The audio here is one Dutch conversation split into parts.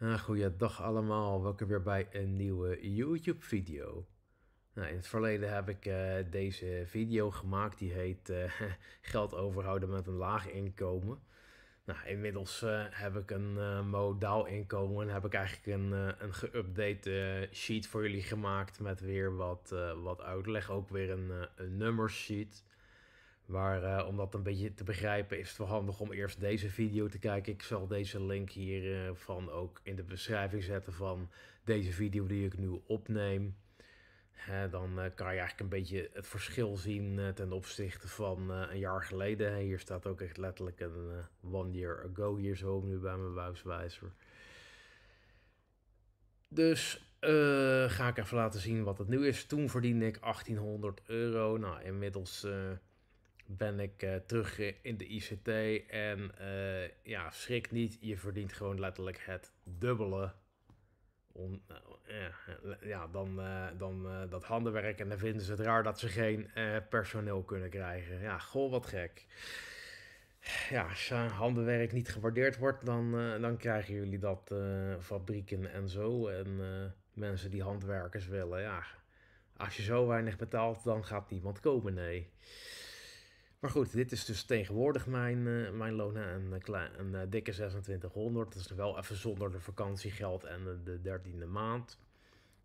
Ah, goeiedag allemaal, welkom weer bij een nieuwe YouTube video. Nou, in het verleden heb ik eh, deze video gemaakt, die heet eh, geld overhouden met een laag inkomen. Nou, inmiddels eh, heb ik een modaal inkomen en heb ik eigenlijk een, een geüpdate sheet voor jullie gemaakt met weer wat, wat uitleg. Ook weer een, een nummersheet. Maar uh, om dat een beetje te begrijpen is het wel handig om eerst deze video te kijken. Ik zal deze link hiervan eh, ook in de beschrijving zetten van deze video die ik nu opneem. dan eh, kan je eigenlijk een beetje het verschil zien ten opzichte van een jaar geleden. hier staat ook echt letterlijk een one year ago hier zo nu bij mijn buiswijzer. Dus ga ik even laten zien wat het nu is. Toen verdiende ik 1800 euro. Nou, inmiddels ben ik eh, terug in de ICT. En eh, ja, schrik niet, je verdient gewoon letterlijk het dubbele. Om, eh, ja, dan, dan dat handenwerk. En dan vinden ze het raar dat ze geen personeel kunnen krijgen. Ja, goh, wat gek. Ja, als handenwerk niet gewaardeerd wordt, dan, dan krijgen jullie dat fabrieken en zo. En mensen die handwerkers willen, ja. Als je zo weinig betaalt, dan gaat niemand komen, nee. Maar goed, dit is dus tegenwoordig mijn, uh, mijn loon. Een, eh, klein, een eh, dikke 2600. Dat is wel even zonder de vakantiegeld en de dertiende maand.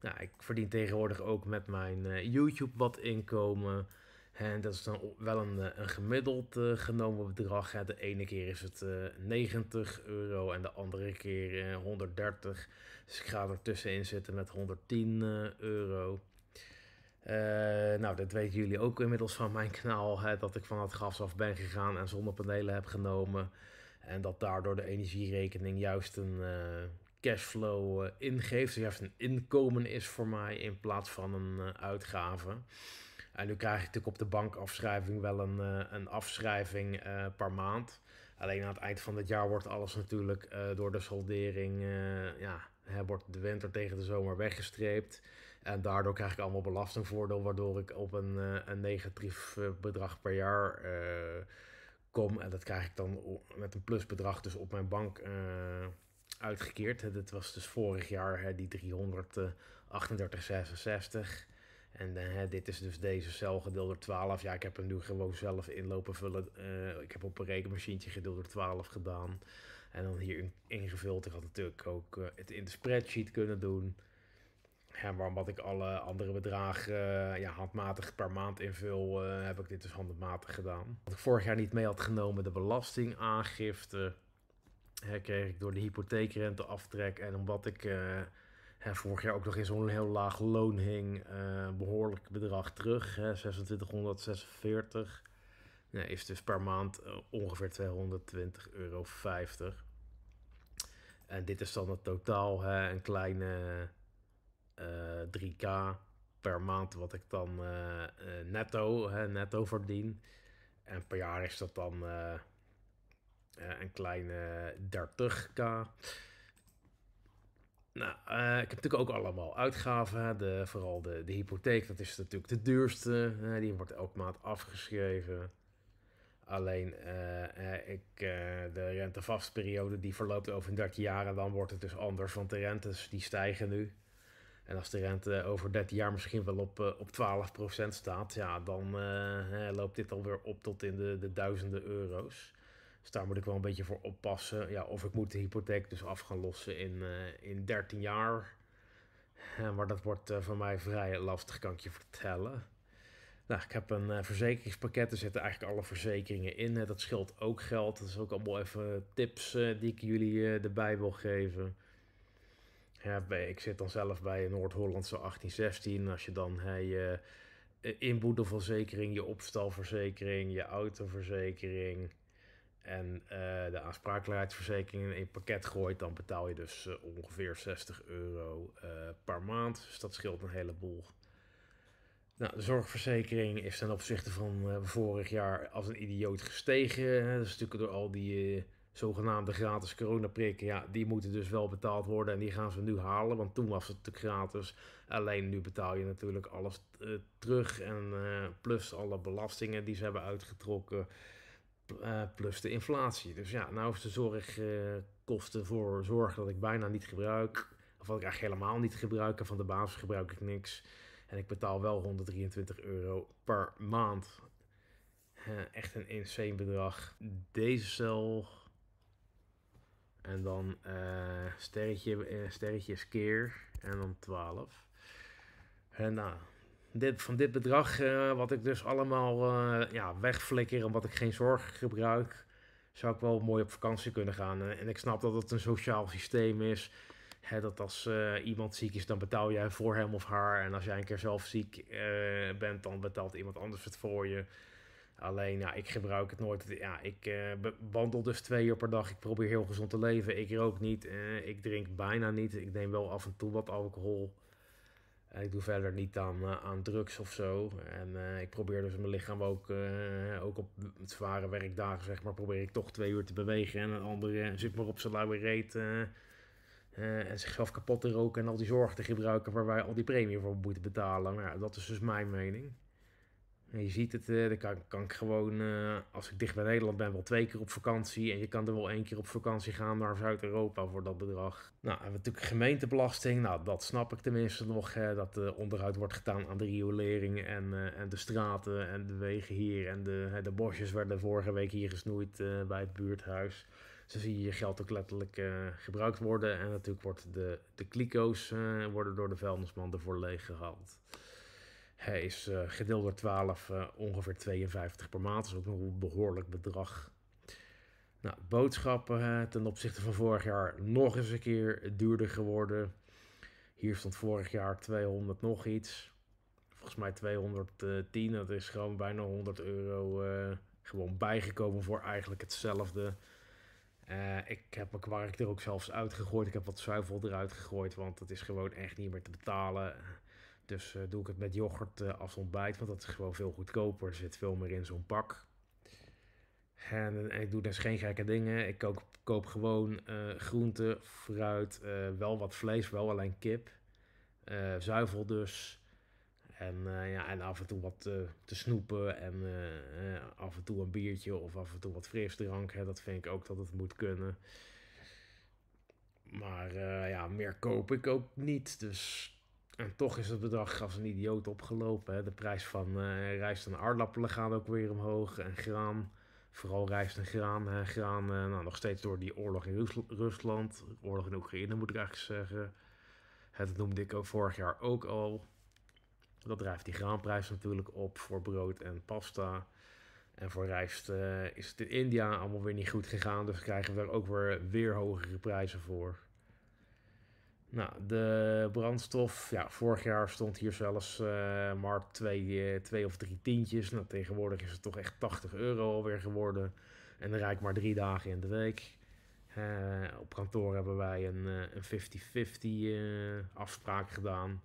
Nou, ik verdien tegenwoordig ook met mijn YouTube wat inkomen. En dat is dan wel een, een gemiddeld genomen bedrag. De ene keer is het 90 euro en de andere keer 130. Dus ik ga er tussenin zitten met 110 euro. Eh, nou, dat weten jullie ook inmiddels van mijn kanaal. Hè, dat ik van het gas af ben gegaan en zonnepanelen heb genomen. En dat daardoor de energierekening juist een eh, cashflow eh, ingeeft. Dus juist een inkomen is voor mij in plaats van een uitgave. En nu krijg ik natuurlijk op de bankafschrijving wel een, een afschrijving per maand. Alleen aan het eind van het jaar wordt alles natuurlijk door de soldering... ja, wordt de winter tegen de zomer weggestreept. En daardoor krijg ik allemaal belastingvoordeel, waardoor ik op een, eh, een negatief eh, bedrag per jaar eh, kom. En dat krijg ik dan met een plusbedrag dus op mijn bank uitgekeerd. Dit was dus vorig jaar hè, die 338,66. En hè, dit is dus deze cel gedeeld door 12. Ja, ik heb hem nu gewoon zelf inlopen vullen. ik heb op een rekenmachientje gedeeld door 12 gedaan. En dan hier ingevuld. Ik had natuurlijk ook het in de spreadsheet kunnen doen en maar omdat ik alle andere bedragen eh, ja, handmatig per maand invul, eh, heb ik dit dus handmatig gedaan. Wat ik vorig jaar niet mee had genomen, de belastingaangifte kreeg ik door de hypotheekrenteaftrek. En omdat ik eh, hè, vorig jaar ook nog in zo'n heel laag loon hing, uh, behoorlijk bedrag terug, hè, 2646. Ja, is dus per maand ongeveer 220,50 euro. En dit is dan het totaal, hè, een kleine 3k eh, per maand wat ik dan eh, eh, netto, hè, netto verdien. En per jaar is dat dan een kleine 30k. Nou, ik heb natuurlijk ook allemaal uitgaven. De, vooral de, de hypotheek, dat is natuurlijk de duurste. die wordt elke maand afgeschreven. Alleen ik, de rentevastperiode die verloopt over 30 jaar en dan wordt het dus anders. Want de rentes die stijgen nu. En als de rente over 13 jaar misschien wel op, eh, op 12% staat, ja, dan eh, loopt dit alweer op tot in de, de duizenden euro's. Dus daar moet ik wel een beetje voor oppassen. Ja, of ik moet de hypotheek dus af gaan lossen in, eh, in 13 jaar. maar dat wordt voor mij vrij lastig, kan ik je vertellen. Nou, ik heb een verzekeringspakket, er zitten eigenlijk alle verzekeringen in. dat scheelt ook geld. Dat is ook allemaal even tips die ik jullie erbij wil geven. Ja, ik zit dan zelf bij een Noord-Hollandse 1816. Als je dan je eh, inboedelverzekering, je opstalverzekering, je autoverzekering en eh, de aansprakelijkheidsverzekering in een pakket gooit, dan betaal je dus eh, ongeveer 60 euro per maand. Dus dat scheelt een heleboel. Nou, de zorgverzekering is ten opzichte van vorig jaar als een idioot gestegen. Dat is natuurlijk door al die zogenaamde gratis coronaprikken, ja, die moeten dus wel betaald worden en die gaan ze nu halen, want toen was het te gratis. Alleen nu betaal je natuurlijk alles eh, terug en eh, plus alle belastingen die ze hebben uitgetrokken, eh, plus de inflatie. Dus ja, nou is de zorgkosten voor zorg dat ik bijna niet gebruik, of wat ik eigenlijk helemaal niet gebruik, en van de basis gebruik ik niks. En ik betaal wel 123 euro per maand. echt een insane bedrag. Deze cel en dan uh, sterretje, eh, keer. En dan 12. En nou, dit, van dit bedrag, eh, wat ik dus allemaal ja, wegflikker en wat ik geen zorg gebruik, zou ik wel mooi op vakantie kunnen gaan. en ik snap dat het een sociaal systeem is. dat als iemand ziek is, dan betaal jij voor hem of haar. En als jij een keer zelf ziek bent, dan betaalt iemand anders het voor je. Alleen, ja, ik gebruik het nooit. Ja, ik eh, wandel dus twee uur per dag. Ik probeer heel gezond te leven. Ik rook niet. Eh, ik drink bijna niet. Ik neem wel af en toe wat alcohol. Uh, ik doe verder niet aan, aan drugs of zo. En ik probeer dus mijn lichaam ook, ook op zware werkdagen, zeg maar, probeer ik toch twee uur te bewegen. En een andere zit maar op zijn lauwe reet. en zichzelf kapot te roken en al die zorg te gebruiken waar wij al die premie voor moeten betalen. Maar nou, ja, dat is dus mijn mening. Je ziet het, eh, dan kan, kan ik gewoon, eh, als ik dicht bij Nederland ben, wel twee keer op vakantie. En je kan er wel één keer op vakantie gaan naar Zuid-Europa voor dat bedrag. Nou, hebben natuurlijk gemeentebelasting. Nou, dat snap ik tenminste nog. dat de eh, onderhoud wordt gedaan aan de riolering en, en de straten en de wegen hier. En de, hè, de bosjes werden vorige week hier gesnoeid bij het buurthuis. Zo zie je je geld ook letterlijk gebruikt worden. En natuurlijk wordt de, de kliko's worden door de vuilnisman ervoor leeggehaald. gehaald. Hij is eh, gedeeld door 12 eh, ongeveer 52 per maand. Dat is ook een behoorlijk bedrag. Nou, boodschappen ten opzichte van vorig jaar nog eens een keer duurder geworden. Hier stond vorig jaar 200 nog iets. Volgens mij 210. Dat is gewoon bijna 100 euro eh, gewoon bijgekomen voor eigenlijk hetzelfde. ik heb mijn kwark er ook zelfs uitgegooid. Ik heb wat zuivel eruit gegooid, want het is gewoon echt niet meer te betalen. Dus eh, doe ik het met yoghurt uh, eh, als ontbijt, want dat is gewoon veel goedkoper. Er zit veel meer in zo'n pak. En, eh, ik doe dus geen gekke dingen. Ik koop, koop gewoon groenten, groente, fruit, wel wat vlees, wel alleen kip. zuivel dus. En, ja, en af en toe wat te snoepen. En af en toe een biertje of af en toe wat frisdrank. Hè. Dat vind ik ook dat het moet kunnen. Maar ja, meer koop ik ook niet. Dus en toch is het bedrag als een idioot opgelopen. Hè. De prijs van eh, rijst en aardappelen gaat ook weer omhoog. En graan, vooral rijst en graan. Graan eh, nou, nog steeds door die oorlog in Rusland. Oorlog in Oekraïne moet ik eigenlijk zeggen. Het noemde ik ook vorig jaar ook al. Dat drijft die graanprijs natuurlijk op voor brood en pasta. En voor rijst eh, is het in India allemaal weer niet goed gegaan. Dus krijgen we er ook weer, weer hogere prijzen voor. Nou, de brandstof, ja, vorig jaar stond hier zelfs eh, maar twee, eh, twee of drie tientjes. Nou, tegenwoordig is het toch echt 80 euro alweer geworden. En dan rijd ik maar drie dagen in de week. Eh, op kantoor hebben wij een 50-50 afspraak gedaan.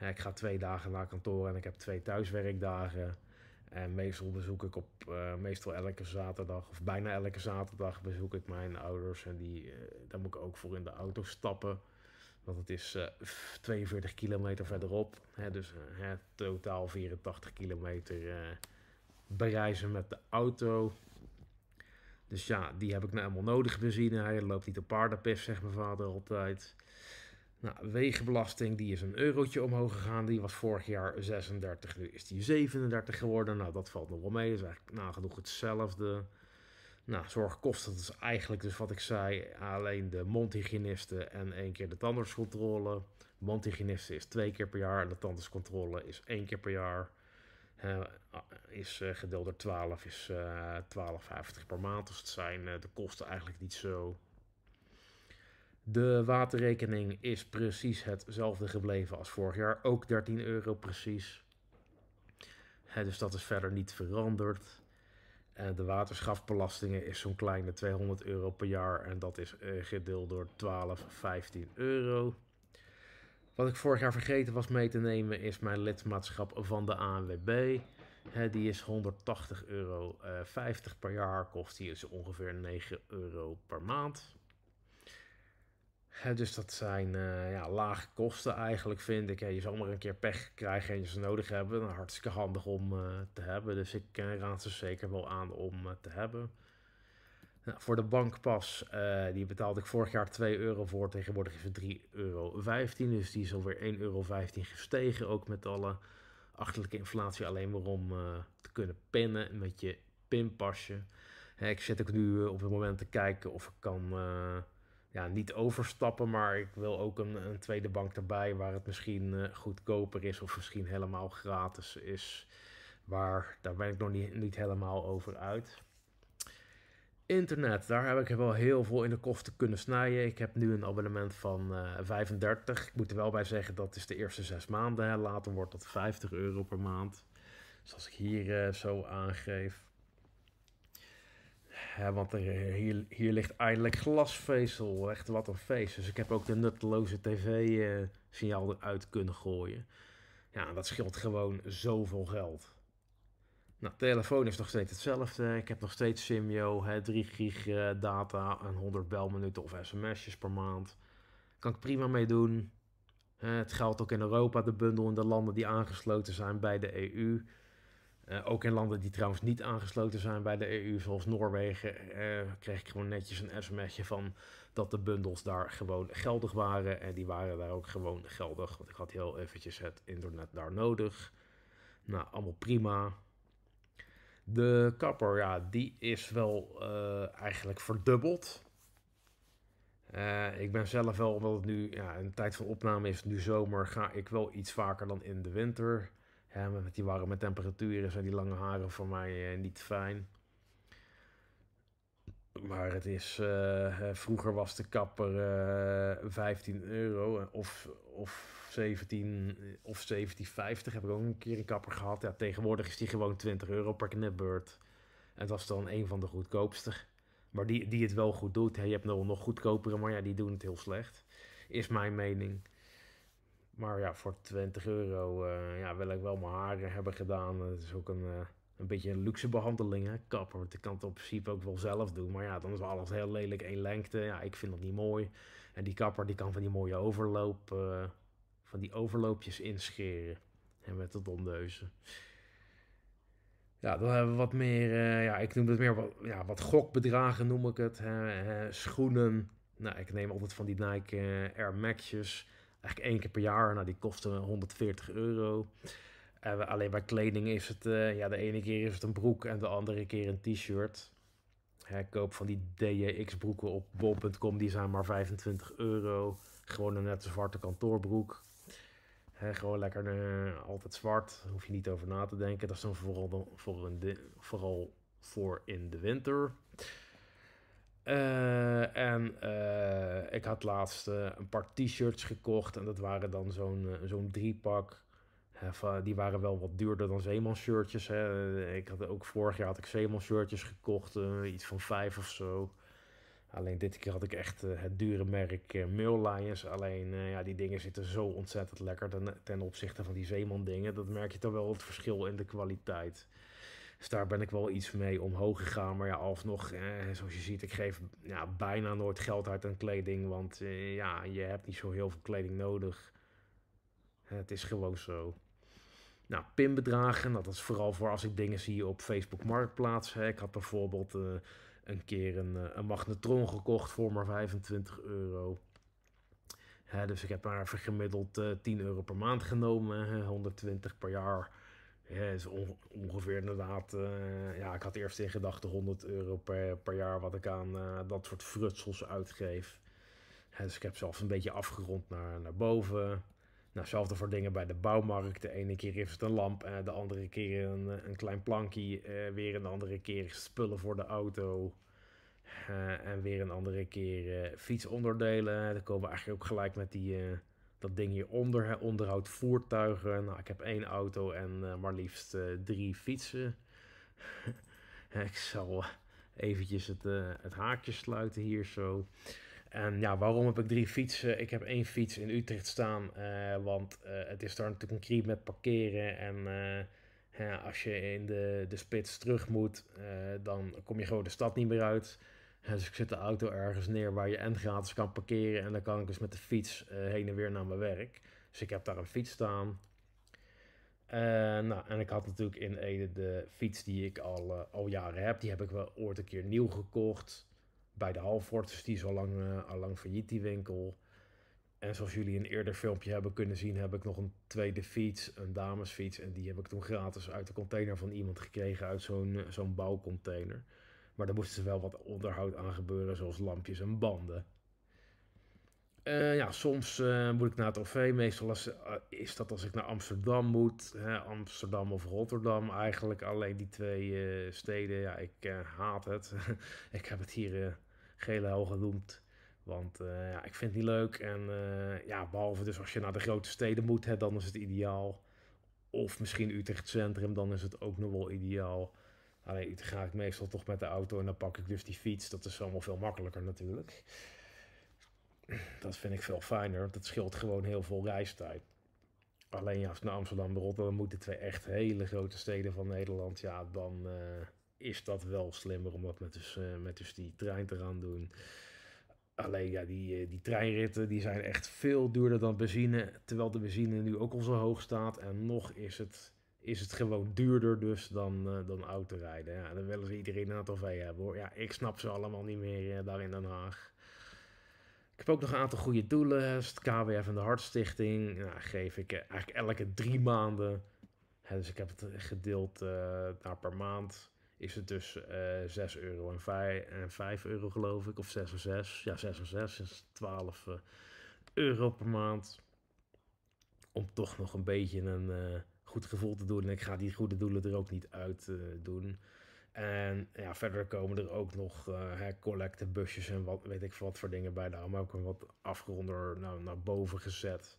ik ga twee dagen naar kantoor en ik heb twee thuiswerkdagen. En meestal bezoek ik op, meestal elke zaterdag, of bijna elke zaterdag bezoek ik mijn ouders. En die, daar moet ik ook voor in de auto stappen. Want het is 42 eh, kilometer verderop. Hè, dus eh, totaal 84 kilometer eh, bereizen met de auto. Dus ja, die heb ik nou helemaal nodig benzine. Hij loopt niet op paardenpif, zegt mijn vader altijd. Nou, wegenbelasting, die is een eurotje omhoog gegaan. Die was vorig jaar 36, nu is die 37 geworden. Nou, dat valt nog wel mee. Dat is eigenlijk nagenoeg hetzelfde. Nou, zorgkosten dat is eigenlijk dus wat ik zei, alleen de mondhygiënisten en één keer de tandartscontrole. Mondhygiënist is twee keer per jaar en de tandartscontrole is één keer per jaar. Eh, is eh, gedeeld door 12 is uh, eh, 12,50 per maand. Dus het zijn de kosten eigenlijk niet zo. De waterrekening is precies hetzelfde gebleven als vorig jaar. Ook 13 euro precies. dus dat is verder niet veranderd de waterschapbelastingen is zo'n kleine 200 euro per jaar en dat is eh, gedeeld door 12, 15 euro. Wat ik vorig jaar vergeten was mee te nemen is mijn lidmaatschap van de ANWB. die is 180,50 euro eh, per jaar, kost die is ongeveer 9 euro per maand dus dat zijn eh, ja, lage kosten eigenlijk, vind ik. je zal maar een keer pech krijgen en je ze nodig hebben. Nou, hartstikke handig om eh, te hebben. Dus ik eh, raad ze zeker wel aan om te hebben. Nou, voor de bankpas, die betaalde ik vorig jaar 2 euro voor. Tegenwoordig is het 3,15 euro. Dus die is alweer 1,15 euro gestegen. Ook met alle achterlijke inflatie. Alleen maar om te kunnen pinnen met je pinpasje. He, ik zit ook nu op het moment te kijken of ik kan niet overstappen, maar ik wil ook een, een tweede bank erbij waar het misschien eh, goedkoper is of misschien helemaal gratis is. Waar, daar ben ik nog niet, helemaal over uit. Internet, daar heb ik wel heel veel in de kosten kunnen snijden. Ik heb nu een abonnement van 35. Eh, ik moet er wel bij zeggen dat is de eerste zes maanden. Later wordt dat 50 euro per maand. Dus als ik hier eh, zo aangeef, want er, hier, hier ligt eindelijk glasvezel. Echt wat een feest. Dus ik heb ook de nutteloze tv-signaal eruit kunnen gooien. Ja, dat scheelt gewoon zoveel geld. Nou, telefoon is nog steeds hetzelfde. Ik heb nog steeds Simio, 3 gig eh, data en 100 belminuten of sms'jes per maand. Kan ik prima mee doen. het geldt ook in Europa, de bundel in de landen die aangesloten zijn bij de EU. Eh, ook in landen die trouwens niet aangesloten zijn bij de EU, zoals Noorwegen, uh, kreeg ik gewoon netjes een sms'je van dat de bundels daar gewoon geldig waren. En die waren daar ook gewoon geldig, want ik had heel eventjes het internet daar nodig. Nou, allemaal prima. De kapper, ja, die is wel eh, eigenlijk verdubbeld. ik ben zelf wel, omdat het nu ja, een tijd van opname is, nu zomer, ga ik wel iets vaker dan in de winter met die warme temperaturen zijn die lange haren voor mij eh, niet fijn. Maar het is, eh, eh, vroeger was de kapper 15 euro of, of 17 of 17,50 heb ik ook een keer een kapper gehad. Ja, tegenwoordig is die gewoon 20 euro per knipbeurt. En het was dan een van de goedkoopste. Maar die, die het wel goed doet. Hè. Je hebt nog, nog goedkopere, maar ja, die doen het heel slecht. Is mijn mening. Maar ja, voor 20 euro eh, ja, wil ik wel mijn haren hebben gedaan. Dat is ook een, eh, een beetje een luxe behandeling, hè, kapper. Want ik kan het in principe ook wel zelf doen. Maar ja, dan is alles heel lelijk, één lengte. Ja, ik vind dat niet mooi. En die kapper die kan van die mooie overloop, eh, van die overloopjes inscheren. En met dat ondeuzen. Ja, dan hebben we wat meer, ja, ik noem het meer wat, ja, wat gokbedragen noem ik het. Hè, schoenen. Nou, ik neem altijd van die Nike Air Max'jes. Eigenlijk één keer per jaar. Nou, die kostte 140 euro. En alleen bij kleding is het, eh, ja, de ene keer is het een broek en de andere keer een t-shirt. Ik koop van die DJX broeken op bol.com, die zijn maar 25 euro. Gewoon een net zwarte kantoorbroek. He, gewoon lekker eh, altijd zwart, Daar hoef je niet over na te denken. Dat is dan vooral, voor een vooral voor in de winter. Eh, en eh, ik had laatst eh, een paar t-shirts gekocht. En dat waren dan zo'n zo'n driepak. die waren wel wat duurder dan Zeeman shirtjes. Hè. Ik had ook vorig jaar had ik Zeeman shirtjes gekocht. iets van vijf of zo. Alleen dit keer had ik echt het dure merk uh, Mail Lions. Alleen ja, die dingen zitten zo ontzettend lekker ten, ten opzichte van die Zeeman dingen. Dat merk je toch wel het verschil in de kwaliteit. Dus daar ben ik wel iets mee omhoog gegaan. Maar ja, alsnog, eh, zoals je ziet, ik geef ja, bijna nooit geld uit aan kleding. Want eh, ja, je hebt niet zo heel veel kleding nodig. Het is gewoon zo. Nou, pinbedragen, nou, dat is vooral voor als ik dingen zie op Facebook Marktplaats. Hè. Ik had bijvoorbeeld eh, een keer een, eh, een magnetron gekocht voor maar 25 euro. Hè, dus ik heb maar gemiddeld 10 eh, euro per maand genomen, 120 per jaar. Ja, is ongeveer inderdaad. Eh, ja, ik had eerst in gedachten 100 euro per, per jaar wat ik aan eh, dat soort frutsels uitgeef. dus ik heb zelfs een beetje afgerond naar, naar boven. Nou, zelfde voor dingen bij de bouwmarkt. De ene keer is het een lamp, eh, de andere keer een, een klein plankje. weer een andere keer spullen voor de auto. en weer een andere keer fietsonderdelen. Dan komen we eigenlijk ook gelijk met die dat ding hieronder hè, voertuigen. Nou, ik heb één auto en eh, maar liefst eh, drie fietsen. ik zal eh, eventjes het, het haakje sluiten hier zo. En ja, waarom heb ik drie fietsen? Ik heb één fiets in Utrecht staan, want het is daar natuurlijk een creep met parkeren. En als je in de, de spits terug moet, dan kom je gewoon de stad niet meer uit dus ik zet de auto ergens neer waar je en gratis kan parkeren. En dan kan ik dus met de fiets eh, heen en weer naar mijn werk. Dus ik heb daar een fiets staan. Eh, nou, en ik had natuurlijk in Ede de fiets die ik al, eh, al jaren heb. Die heb ik wel ooit een keer nieuw gekocht. Bij de Halfords. Dus die is al lang, al lang failliet, winkel. En zoals jullie in een eerder filmpje hebben kunnen zien, heb ik nog een tweede fiets, een damesfiets. En die heb ik toen gratis uit de container van iemand gekregen, uit zo'n zo'n bouwcontainer. Maar daar moesten wel wat onderhoud aan gebeuren, zoals lampjes en banden. Eh, ja, soms eh, moet ik naar het OV. Meestal als, eh, is dat als ik naar Amsterdam moet. Hè, Amsterdam of Rotterdam eigenlijk. Alleen die twee steden. Ja, ik haat het. ik heb het hier gele hel genoemd. Want ja, ik vind het niet leuk. En ja, behalve dus als je naar de grote steden moet, hè, dan is het ideaal. Of misschien Utrecht Centrum, dan is het ook nog wel ideaal. Alleen ga ik meestal toch met de auto en dan pak ik dus die fiets. Dat is allemaal veel makkelijker natuurlijk. Dat vind ik veel fijner. Dat scheelt gewoon heel veel reistijd. Alleen ja, als naar Amsterdam en Rotterdam moeten twee echt hele grote steden van Nederland. Ja, dan eh, is dat wel slimmer om dat met dus, eh, met dus die trein te gaan doen. Alleen ja, die, eh, die treinritten die zijn echt veel duurder dan benzine. Terwijl de benzine nu ook al zo hoog staat. En nog is het is het gewoon duurder dus dan, uh, dan auto rijden. Ja, dan willen ze iedereen een ATV hebben hoor. Ja, ik snap ze allemaal niet meer eh, daar in Den Haag. Ik heb ook nog een aantal goede doelen. Dus het KWF en de Hartstichting. Nou, geef ik eh, eigenlijk elke drie maanden. Hè, dus ik heb het gedeeld uh, per maand. Is het dus uh, 6 euro en 5, en euro geloof ik. Of 6 en 6. Ja, 6 en 6 is 12 uh, euro per maand. Om toch nog een beetje een goed gevoel te doen. En ik ga die goede doelen er ook niet uit eh, doen. En ja, verder komen er ook nog uh, eh, collectebusjes en wat weet ik wat voor dingen bij. Daarom ook een wat afgeronder nou, naar boven gezet.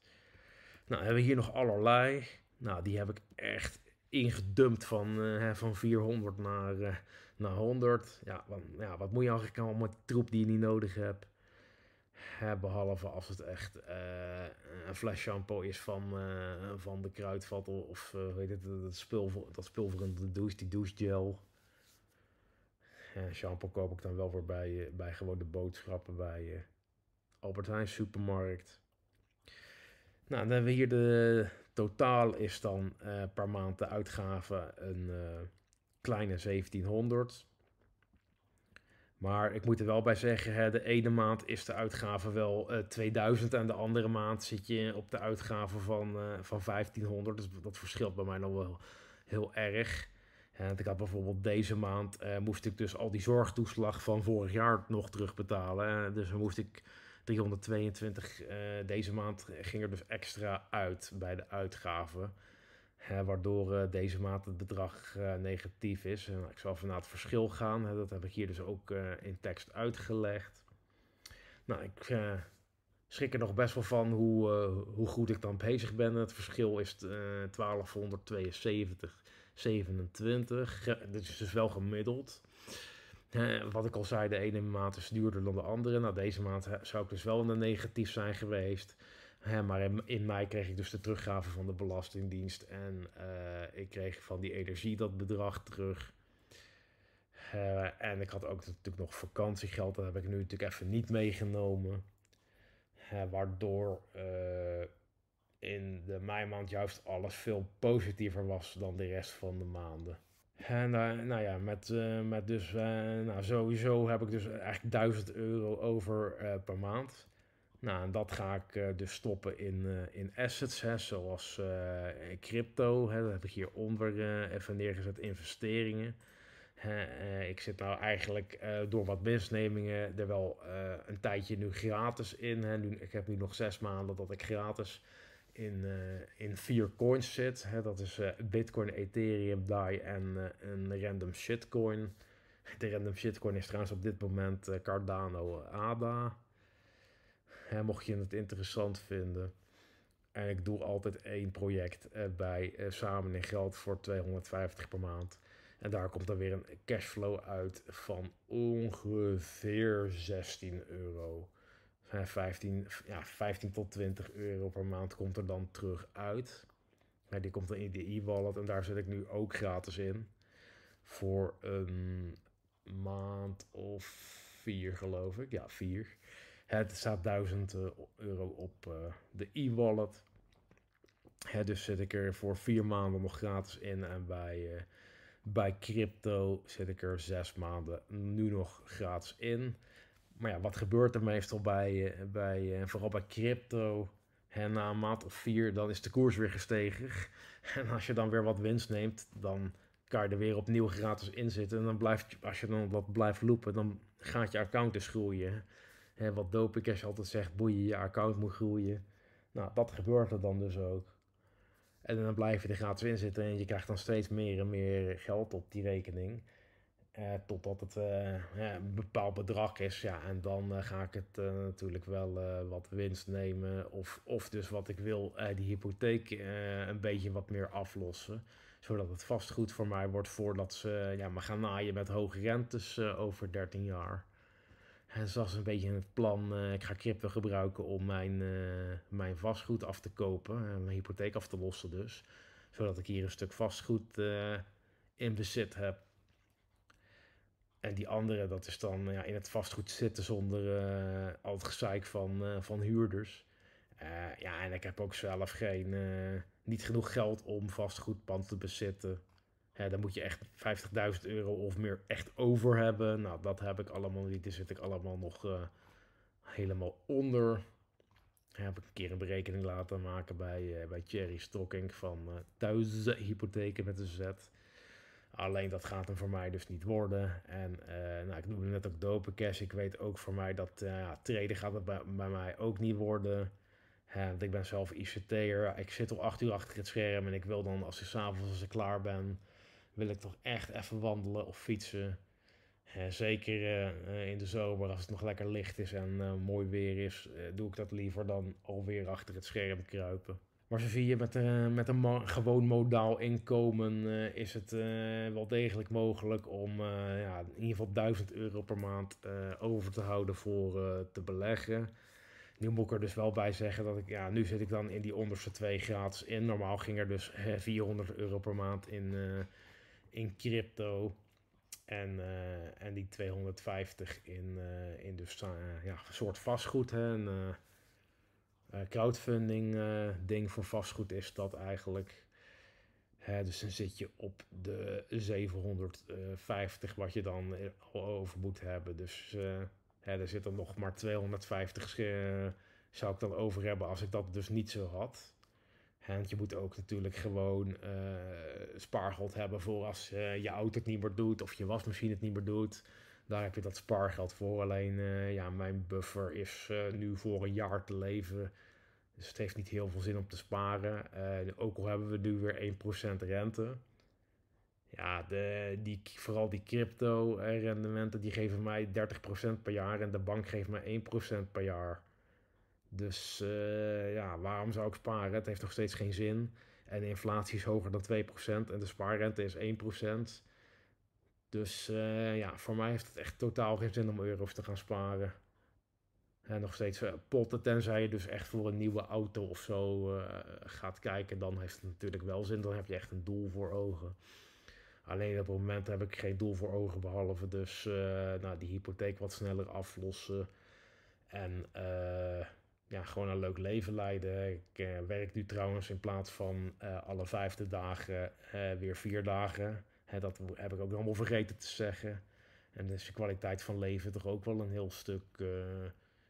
Nou, hebben we hier nog allerlei. Nou, die heb ik echt ingedumpt van, eh, van 400 naar, naar 100. Ja wat, ja, wat moet je eigenlijk allemaal met troep die je niet nodig hebt? Behalve als het echt eh, een fles shampoo is van, eh, van de kruidvat of weet eh, het, dat spul, dat spul voor een douche, die douchegel. shampoo koop ik dan wel voor bij, bij gewoon de boodschappen bij Albert Heijn supermarkt. Nou, dan hebben we hier de totaal is dan per maand de uitgave een kleine 1700. Maar ik moet er wel bij zeggen, de ene maand is de uitgave wel 2000 eh, en de andere maand zit je op de uitgave van, eh, van 1500. Dus dat verschilt bij mij nog wel heel erg. En ik had bijvoorbeeld deze maand, eh, moest ik dus al die zorgtoeslag van vorig jaar nog terugbetalen. dus dan moest ik 322, deze maand ging er dus extra uit bij de uitgaven waardoor eh, deze maand het bedrag eh, negatief is. ik zal even naar het verschil gaan. dat heb ik hier dus ook eh, in tekst uitgelegd. Nou, ik schrik er nog best wel van hoe, hoe goed ik dan bezig ben. Het verschil is uh, 1272, 27. Dat is dus wel gemiddeld. wat ik al zei, de ene maand is duurder dan de andere. Nou, deze maand zou ik dus wel in de negatief zijn geweest maar in, mei kreeg ik dus de teruggave van de Belastingdienst. En eh, ik kreeg van die energie dat bedrag terug. Eh, en ik had ook natuurlijk nog vakantiegeld. Dat heb ik nu natuurlijk even niet meegenomen. waardoor eh, in de maand juist alles veel positiever was dan de rest van de maanden. En nou, nou ja, met, met dus, nou, sowieso heb ik dus eigenlijk 1000 euro over per maand. Nou, en dat ga ik eh, dus stoppen in, eh, in assets, hè, zoals eh, crypto. Hè, dat heb ik hieronder even neergezet, investeringen. ik zit nou eigenlijk door wat misnemingen er wel een tijdje nu gratis in. Hè. ik heb nu nog zes maanden dat ik gratis in, in vier coins zit. Hè. Dat is Bitcoin, Ethereum, DAI en een random shitcoin. De random shitcoin is trouwens op dit moment Cardano ADA mocht je het interessant vinden. En ik doe altijd één project bij eh, Samen in Geld voor 250 per maand. En daar komt dan weer een cashflow uit van ongeveer 16 euro. 15, ja, 15 tot 20 euro per maand komt er dan terug uit. die komt dan in de e-wallet en daar zit ik nu ook gratis in. Voor een maand of vier geloof ik. Ja, vier. Het staat 1000 eh, euro op eh, de e-wallet. dus zit ik er voor vier maanden nog gratis in. En bij, eh, bij crypto zit ik er zes maanden nu nog gratis in. Maar ja, wat gebeurt er meestal bij, bij vooral bij crypto? na een maand of vier, dan is de koers weer gestegen. En als je dan weer wat winst neemt, dan kan je er weer opnieuw gratis in zitten. En dan blijft, als je dan wat blijft loopen, dan gaat je account dus groeien hè, wat Dopikash altijd zegt, boeien, je account moet groeien. Nou, dat gebeurt er dan dus ook. En dan blijf je er gratis in zitten en je krijgt dan steeds meer en meer geld op die rekening. Eh, totdat het eh, een bepaald bedrag is. Ja, en dan eh, ga ik het eh, natuurlijk wel eh, wat winst nemen. Of, of dus wat ik wil, die hypotheek een beetje wat meer aflossen. Zodat het vastgoed voor mij wordt voordat ze ja, me gaan naaien met hoge rentes over 13 jaar. En zoals een beetje het plan, eh, ik ga crypto gebruiken om mijn, eh, mijn vastgoed af te kopen, eh, mijn hypotheek af te lossen dus. Zodat ik hier een stuk vastgoed in bezit heb. En die andere, dat is dan ja, in het vastgoed zitten zonder al het gezeik van, van huurders. ja, en ik heb ook zelf geen, niet genoeg geld om pand te bezitten dan moet je echt 50.000 euro of meer echt over hebben. Nou, dat heb ik allemaal niet. Daar zit ik allemaal nog eh, helemaal onder. Heb ik een keer een berekening laten maken bij, uh, bij Thierry Stocking van uh, duizenden hypotheken met een zet. Alleen dat gaat hem voor mij dus niet worden. En nou, ik noemde net ook dopencash. Ik weet ook voor mij dat uh, gaat het bij, bij, mij ook niet worden. Uh, want ik ben zelf ICT'er. Ik zit al acht uur achter het scherm en ik wil dan als ik s'avonds als ik klaar ben wil ik toch echt even wandelen of fietsen. zeker eh, eh, in de zomer, als het nog lekker licht is en eh, mooi weer is, doe ik dat liever dan alweer achter het scherm kruipen. Maar Sofie, met, met een gewoon modaal inkomen is het wel degelijk mogelijk om ja, in ieder geval 1000 euro per maand over te houden voor te beleggen. Nu moet ik er dus wel bij zeggen dat ik, ja, nu zit ik dan in die onderste twee graden in. Normaal ging er dus 400 euro per maand in in crypto. En, eh, en die 250 in, eh, in de dus, eh, ja, een soort vastgoed. Hè? Een crowdfunding ding voor vastgoed is dat eigenlijk. Hè, dus dan zit je op de 750 wat je dan over moet hebben. Dus hè, er zit er nog maar 250 zou ik dan over hebben als ik dat dus niet zo had je moet ook natuurlijk gewoon eh, spaargeld hebben voor als uh, je auto het niet meer doet of je wasmachine het niet meer doet. Daar heb je dat spaargeld voor. Alleen eh, ja, mijn buffer is nu voor een jaar te leven. Dus het heeft niet heel veel zin om te sparen. ook al hebben we nu weer 1% rente. Ja, de, die, vooral die crypto rendementen die geven mij 30% per jaar en de bank geeft mij 1% per jaar. Dus eh, ja, waarom zou ik sparen? Het heeft nog steeds geen zin. En de inflatie is hoger dan 2% en de spaarrente is 1%. Dus eh, ja, voor mij heeft het echt totaal geen zin om euro's te gaan sparen. En nog steeds uh, potten, tenzij je dus echt voor een nieuwe auto of zo gaat kijken. Dan heeft het natuurlijk wel zin, dan heb je echt een doel voor ogen. Alleen op het moment heb ik geen doel voor ogen, behalve dus nou, die hypotheek wat sneller aflossen. En ja, gewoon een leuk leven leiden. Ik eh, werk nu trouwens in plaats van eh, alle vijfde dagen eh, weer vier dagen. Hè, dat heb ik ook helemaal vergeten te zeggen. En dus de kwaliteit van leven toch ook wel een heel stuk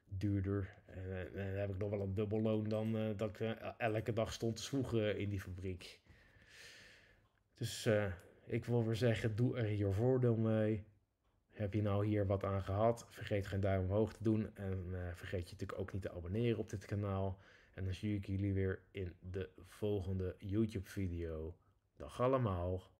duurder. En, dan heb ik nog wel een dubbel loon dan dat ik elke dag stond te zwoegen in die fabriek. Dus ik wil weer zeggen, doe er je voordeel mee. Heb je nou hier wat aan gehad? Vergeet geen duim omhoog te doen. En eh, vergeet je natuurlijk ook niet te abonneren op dit kanaal. En dan zie ik jullie weer in de volgende YouTube video. Dag allemaal!